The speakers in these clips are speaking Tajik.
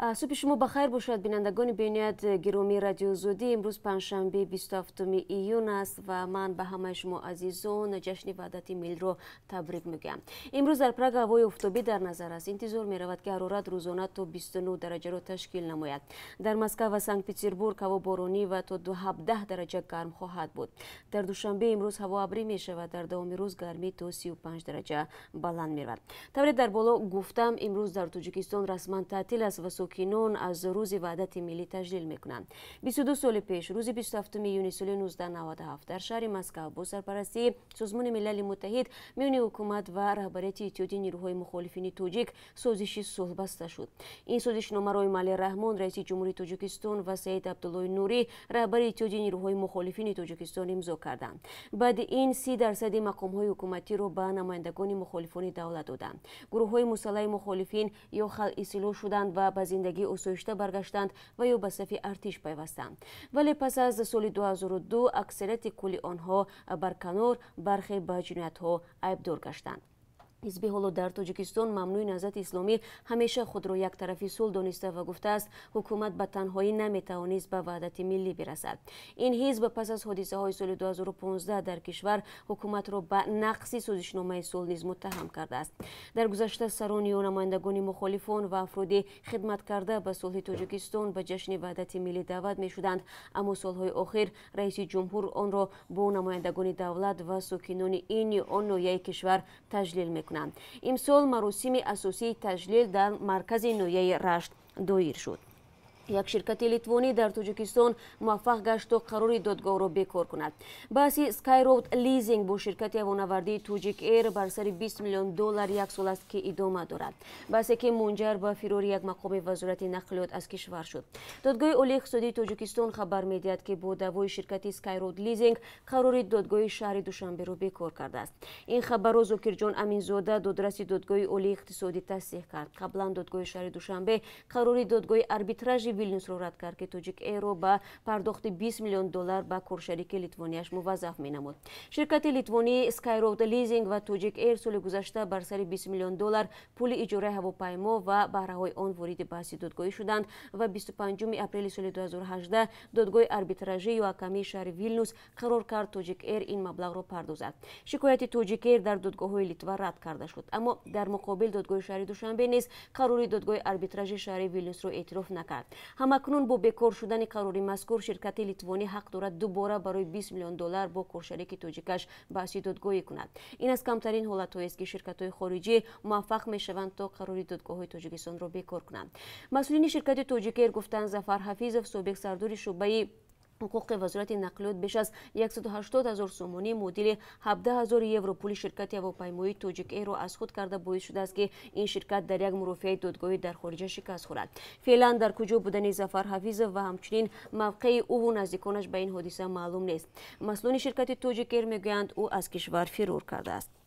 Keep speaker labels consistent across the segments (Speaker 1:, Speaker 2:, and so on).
Speaker 1: صبح شما بخیر باشد بینندگان بینید گرامی رادیو زودی امروز پنجشنبه 27 ایون است و من به همه شما عزیزان جشن وحدت میل رو تبریک میگم امروز در پراگ هوای افتابی در نظر است انتظار می رود که حرارت روزانه تا 29 درجه رو تشکیل نماید در مسکو و سنت پیتربورگ هوا بارانی و تا 17 درجه گرم خواهد بود در دوشنبه امروز هوا ابری می شود در دوام روز گرمی تا 35 درجه بلند می رود در بالا گفتم امروز در تاجیکستان رسما تعطیل است و сокинон аз рӯзи ваҳдати миллӣ таҷлил мекунанд 22 соли пеш рӯзи 27 июни соли 1997 дар шаҳри москав бо сарпарастии созмони милали муттаҳид миёни ҳукумат ва раҳбарияти иттиҳоди нирӯҳои мухолифини тоҷик созиши сулҳ баста шуд ин созишномаро эмали раҳмон раиси ҷумҳурии тоҷикистон ва саид абдуллои нурӣ раҳбари иттиҳоди нирӯҳои мухолифини тоҷикистон имзо карданд баъди ин с0 дарсади мақомҳои ҳукуматиро ба намояндагони мухолифони давлат доданд гурӯҳҳои мусаллаҳи мухолифин ё халъи силоҳ шуданд ва ба зиндагии осоишта баргаштанд ва ё ба сафи артиш пайвастанд вале пас аз соли 2002 аксарияти кӯли онҳо барканор бархе ба ҷиноятҳо айбдор гаштанд ҳизби ҳоло дар тоҷикистон мамнӯи наҳзати исломӣ ҳамеша худро яктарафи сулҳ дониста ва гуфтааст ҳукумат ба танҳоӣ наметавонист ба ваҳдати миллӣ бирасад ин ҳизб пас аз ҳодисаҳои соли 2015 дар кишвар ҳукуматро ба нақси созишномаи сулҳ низ муттаҳам кардааст дар гузашта сарони ё намояндагони мухолифон ва афроди хидмат карда ба сулҳи тоҷикистон ба ҷашни ваҳдати миллӣ даъват мешуданд аммо солҳои охир раиси ҷумҳур онро бо намояндагони давлат ва сокинони ин ё он ноҳияи кишвар таҷлил мекунд мекунанд имсол маросими асосии таҷлил дар маркази ноияи рашт доир шуд як ширкати литвонӣ дар тоҷикистон муваффақ гашту қарори додгоҳро бекор кунад баҳси skyrod leasing бо ширкати ҳавонавардии тоҷик air бар сари 20 миллион доллар як сол аст ки идома дорад баҳсе ки мунҷар ба фирори як мақоми вазорати нақлиёт аз кишвар шуд додгоҳи олии иқтисодии тоҷикистон хабар медиҳад ки бо даъвои ширкати skyrod leasing қарори додгоҳи шаҳри душанберо бекор кардааст ин хабарро зокирҷон аминзода додраси додгоҳи олии иқтисодӣ тасдиқ кард қаблан додгоҳи шаҳри душанбе қарори додгоҳи арбитражи вилнюсро рад кард ки тоҷик эро ба пардохти 20 миллион доллар ба коршарики литвонияш муваззаф менамуд ширкати литвонӣ skyrod лизинг ва тоҷик эйр соли гузашта бар сари 20 миллион доллар пули иҷораи ҳавопаймо ва баҳраҳои он вориди баҳси додгоҳӣ шуданд ва 25 апрели соли 2018 додгоҳи арбитражи юакамии шаҳри вилнюс қарор кард тоҷик эйр ин маблағро пардозад шикояти тоҷик эйр дар додгоҳҳои литва рад карда шуд аммо дар муқобил додгоҳи шаҳри душанбе низ қарори додгоҳи арбитражи шаҳри вилнюсро эътироф накард ҳамакнун бо бекор шудани қарори мазкур ширкати литвонӣ ҳақ дорад дубора барои 20 миллион доллар бо коршарики тоҷикаш баҳси додгоҳӣ кунад ин аз камтарин ҳолатҳоест ки ширкатҳои хориҷӣ муваффақ мешаванд то қарори додгоҳҳои тоҷикистонро бекор кунанд масъулини ширкати тоҷикер гуфтанд зафар ҳафизов собиқ сардори шӯъбаи حقوق وزارت نقلیات بیش از 180 هزار سومونی مدیل 17 هزار یورو پول شرکت هواپیمایی توجیک ای را از خود کرده باید شده است که این شرکت در یک مروفیه دادگاهی در خارجه شکست خورد فعلا در کجا بودن زفر حفیظ و همچنین موقع او و نزدیکانش به این حادثه معلوم نیست مسئولین شرکت توجیک ایر میگویند او از کشور فرار کرده است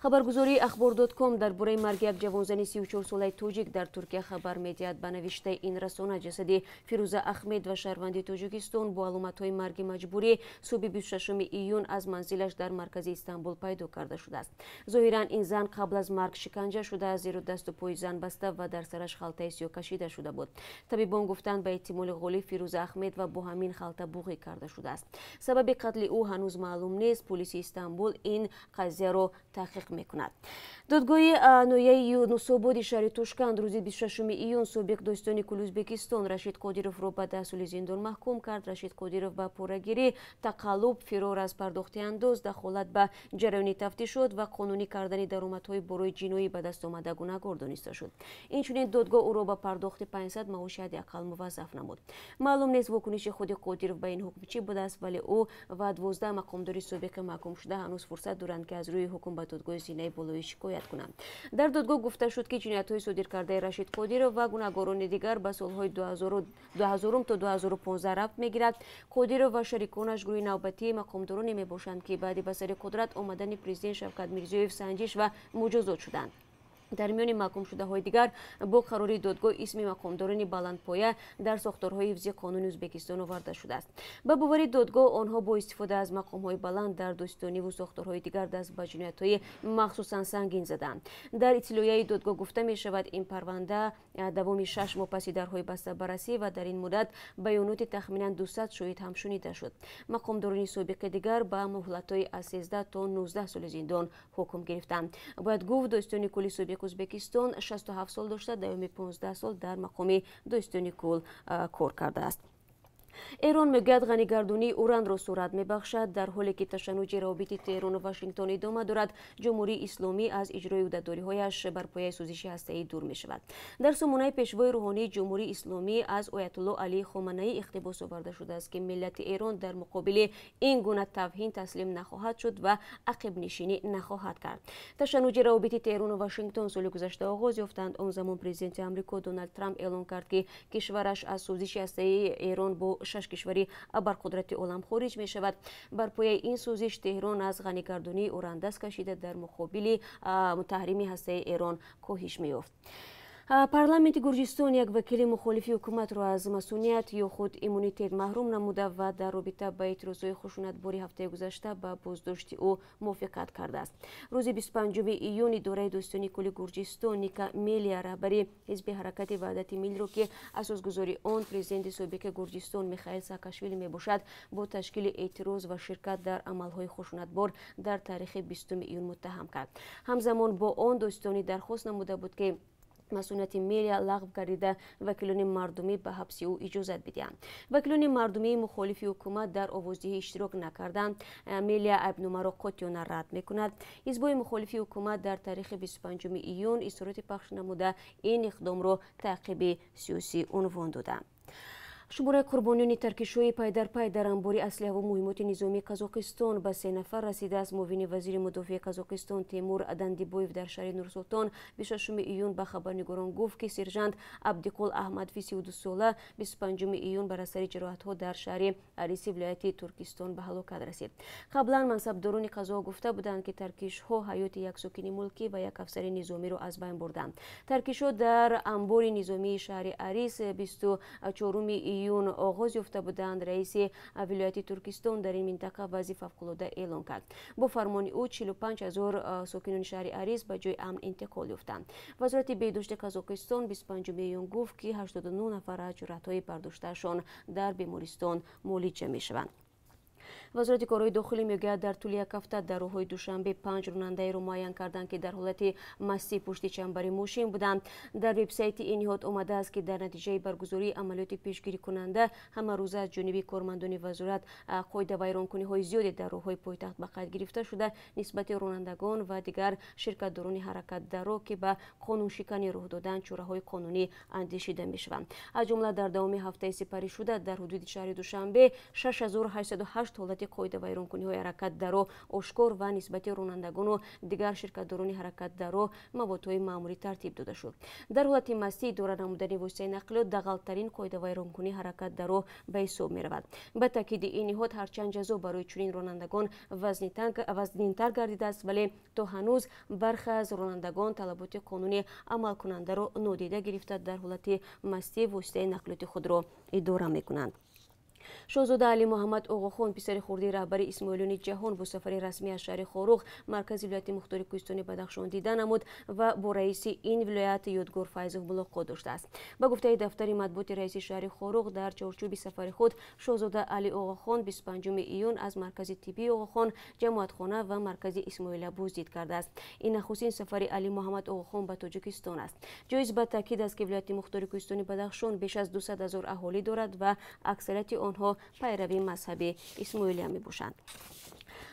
Speaker 1: хабаргузории ахбор.com дар бораи марги як ҷавонзани 34 солаи тоҷик дар туркия хабар медиҳад ба навиштаи ин расона ҷасади фирӯза ахмед ва шаҳрванди тоҷикистон бо аломатҳои марги маҷбурӣ субҳи 26 июн аз манзилаш дар маркази истанбул пайдо карда шудааст зоҳиран ин зан қабл аз марг шиканҷа шуда зеро дасту пои зан баста ва дар сараш халтаи сиё кашида шуда буд табибон гуфтанд ба эҳтимоли ғолиб фирӯза ахмед ва бо ҳамин халта буғӣ карда шудааст сабаби қатли ӯ ҳанӯз маълум нест полиси истанбул ин қазияро таҳқиқ нашр мекунад додгоҳи ноияи юнусободи шаҳри тушканд рӯзи 26 июн собиқ дӯстони кулузбекистон рашид қодировро ба даҳсоли зиндон маҳкум кард рашид қодиров ба порагирӣ тақаллуб фирор аз пардохти андоз дахолат ба ҷараёни тафтишот ва қонунӣ кардани даромадҳои бораи ҷиноӣ ба дастомада гунагор дониста шуд инчунин додгоҳ ӯро ба пардохти 500 маоши ҳадди ақал муваззаф намуд маълум нест вокуниши худи қодиров ба ин ҳукм чӣ будааст вале ӯ ва 12 мақомдори собиқи маҳкумшуда ҳанӯз фурсат доранд ки аз рӯи ҳукм ба додгоҳи زینه بلویش کویت کنند. در دادگو گفته شد که جنیت های کرده رشید قدیر و گناگاران دیگر با سال 2000 تا 2015 رفت میگیرد. قدیر و شریکانش گروه نوبتی مقام دارانی که بعدی به سر قدرت آمدن پریزیدنت شفقت میرزیویف سنجیش و مجازات شدند. дар миёни маҳкумшудаҳои дигар бо қарори додгоҳ исми маҳкумдорони баландпоя дар сохторҳои ҳифзи қонуни ӯзбекистон оварда шудааст ба бовари додгоҳ онҳо бо истифода аз мақомҳои баланд дар дӯстониву сохторҳои дигар даст ба ҷиноятҳои махсусан сангин задаанд дар итлояи додгоҳ гуфта мешавад ин парванда давоми шаш моҳ паси дарҳои бастабаррасӣ ва дар ин муддат баёноти тахминан дусад шоҳид ҳам шунида шуд мақомдорони собиқи дигар ба муҳлатҳои аз сездаҳ то нуздаҳ соли зиндон ҳукм гирифтанд бояд гуфт дӯстони кулли республики узбекистон 67 сол дошта даоми 15 сол дар мақоми дӯстони кул кор кардааст эрон мегӯяд ғанигардунии уранро сурат мебахшад дар ҳоле ки ташаннуҷи равобити терону вашингтон идома дорад ҷумҳурии исломӣ аз иҷрои ӯҳдадориҳояш бар пояи сӯзиши ҳастаӣ дур мешавад дар сомонаи пешвои рӯҳонии ҷумҳурии исломӣ аз оятулло алии хоманаӣ иқтибос оварда шудааст ки миллати эрон дар муқобили ин гуна тавҳин таслим нахоҳад шуд ва ақибнишинӣ нахоҳад кард ташаннуҷи равобити терону вашингтон соли гузашта оғоз ёфтанд он замон президенти амрико доналд трамп эълон кард ки кишвараш аз сӯзиши ҳастаии эрон бо шаш кишвари барқудрати олам хориҷ мешавад бар пояи ин сӯзиш теҳрон аз ғанигардонии уран даст кашида дар муқобили таҳрими ҳастаи эрон коҳиш меёфт парламенти гурҷистон як вакили мухолифи ҳукуматро аз масъуният ё худ иммунитет маҳрум намуда ва дар робита ба эътирозҳои хушунатбори ҳафтаи гузашта ба боздошти ӯ мувофиқат кардааст рӯзи бпан июн идораи дӯстони кӯли гурҷистон ника мелия раҳбари ҳизби ҳаракати ваҳдати миллиро ки асосгузори он президенти собиқи гурҷистон михаил саакашвили мебошад бо ташкили эътироз ва ширкат дар амалҳои хушунатбор дар таърихи бст июн муттаҳам кард ҳамзамон бо он дӯстони дархост намуда буд ки масъулияти мелия лағв гардида вакилони мардумӣ ба ҳабси ӯ иҷозат бидиҳанд вакилони мардумии мухолифи ҳукумат дар овоздиҳӣ иштирок накарданд э, мелия айбномаро қотиёна рад мекунад ҳизбои мухолифи ҳукумат дар таърихи бсупанҷ июн исороти пахш намуда ин иқдомро таъқиби сиёсӣ унвон додаанд шумораи қурбониёни таркишҳои пайдарпай дар амбори аслиҳаву муҳимоти низомии қазоқистон ба се нафар расидааст муовини вазири мудофиаи қазоқистон темур дандибоев дар шаҳри нурсултон бишашум июн ба хабарнигорон гуфт ки сержант абдикул аҳмадфи сидусола бисту п июн бар асари ҷароҳатҳо дар шаҳри ариси вилояти туркистон ба ҳалокат расид қаблан мансабдорони қазо гуфта буданд ки таркишҳо ҳаёти як сокини мулкӣ ва як афсари низомиро аз баин бурданд таркишҳо дар амбори низомии шаҳри арис бисту чоруми июн оғоз ёфта буданд раиси вилояти туркистон дар ин минтақа баъзи фавқулода эълон кард бо фармони ӯ 45 0 сокинони шаҳри арис ба ҷои амн интиқол ёфтанд вазорати беҳдошти қазоқистон 25 июн гуфт ки 89 нафар аз ҷуратҳои бардоштаашон дар бемористон муолиҷа мешаванд вазорати кораҳои дохилӣ мегӯяд дар тӯли як ҳафта дар рӯҳои душанбе панҷ ронандаеро муайян карданд ки дар ҳолати масти пушти чамбари мошин буданд дар вебсайти иниҳод омадааст ки дар натиҷаи баргузории амалиёти пешгирикунанда ҳамарӯза аз ҷониби кормандони вазорат қоидавайронкуниҳои зиёде дар рӯҳҳои пойтахт ба қайд гирифта шуда нисбати ронандагон ва дигар ширкатдорони ҳаракат дар роҳ ки ба қонуншикани роҳ додан чораҳои қонунӣ андешида мешаванд аз ҷумла дар давоми ҳафтаи сипари шуда дар ҳудуди шаҳри душанбе 6808 ҳолат нисбати қоидавайронкуниҳои ҳаракатдаро ошкор ва нисбати ронандагону дигар ширкатдорони ҳаракатдаро маводҳои маъмурӣ тартиб дода шуд дар ҳолати масти идора намудани воситаи нақлиёт дағалтарин қоидавайронкунии ҳаракатдаро ба ҳисоб меравад ба таъкиди ин ниҳод ҳарчанд ҷазо барои чунин ронандагон вазнинтар гардидааст вале то ҳанӯз бархе аз ронандагон талаботи қонуни амалкунандаро нодида гирифта дар ҳолати масти воситаи нақлиёти худро идора мекунанд шоҳзода алӣ муҳаммад оғохон писари хурдии раҳбари исмоилиёни ҷаҳон бо сафари расмӣ аз шаҳри хорух маркази вилояти мухтори кӯҳистони бадахшон дида намуд ва бо раиси ин вилоят ёдгор файзов мулоқот доштааст ба гуфтаи дафтари матбуоти раиси шаҳри хорух дар чорчӯби сафари худ шоҳзода алӣ оғохон бисту пан июн аз маркази тиббии оғохон ҷамоатхона ва маркази исмоила боздид кардааст ин нахустин сафари алӣ муҳаммад оғохон ба тоҷикистон аст ҷоиз ба таъкид аст ки вилояти мухтори кӯҳистони бадахшон беш аз 200 ҳазор аҳолӣ дорад ва аксарияти он онҳо пайрави мазҳаби исмоилия мебошанд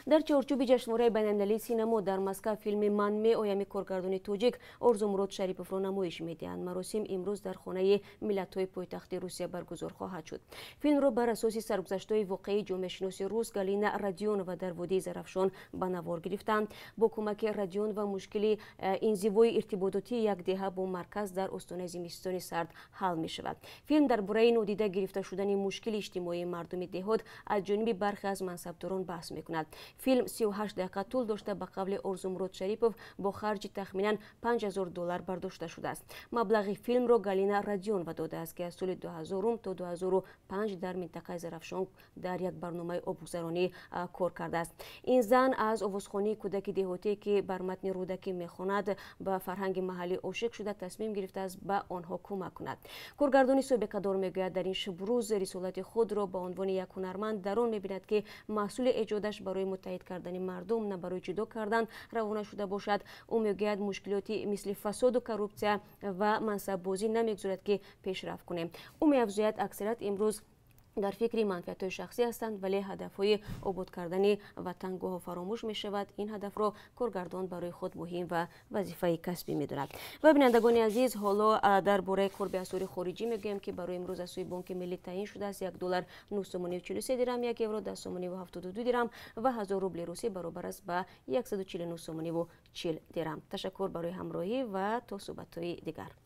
Speaker 1: дар чорчуби ҷашнвораи байналмилалии синамо дар москав филми ман меоями коргардони тоҷик орзумурод шариповро намоиш медиҳанд маросим имрӯз дар хонаи миллатҳои пойтахти русия баргузор хоҳад шуд филмро бар асоси саргузаштҳои воқеи ҷомеашиноси рус галина радионова дар водии зарафшон ба навор гирифтанд бо кӯмаки радион ва мушкили э, инзивои иртибототи якдеҳа бо марказ дар остонаи зимистони сард ҳал мешавад филм дар бораи нодида гирифта шудани мушкили иҷтимоии мардуми деҳот аз ҷониби бархе аз мансабдорон баҳс мекунад фильм 38 дақиқа тул дошта ба қавли орзумурод шарипов бо харҷи тахминан 5000 доллар бардошта шудааст маблағи филмро галина радионова додааст ки аз соли 2000 то 2005 дар минтақаи зарафшон дар як барномаи обгузаронӣ кор кардааст ин зан аз овозхонии кӯдаки деҳоте ки бар матни рӯдакӣ мехонад ба фарҳанги маҳаллӣ ошиқ шуда тасмим гирифтааст ба онҳо кӯмак кунад коргардони собеқадор мегӯяд дар ин шибрӯз рисолати худро ба унвони як ҳунарманд дар он мебинад ки маҳсули эҷодаш барои متحد کردن مردم نه برای جدا کردن روانه شده باشد او میگوید مشکلاتی مثل فساد و کروپسیا و منصب بازی نمیگذارد که پیشرفت کنیم او میافزاید اکثرت امروز در فکری منفیت شخصی هستند ولی هدف های عبود کردن وطن گوها فراموش می شود این هدف رو کارگردان برای خود مهم و وظیفه کسبی می دارد و بینندگان عزیز حالا در بوره قرب اسور خارجی می گویم که برای امروز از سوی بانک ملی تعیین شده است یک دلار 943 درم یک یورو 10 تومانی و 72 درم و 1000 روبل روسی برابر است به 149 تومانی و 40 درم تشکر برای همراهی و تا صحبت های دیگر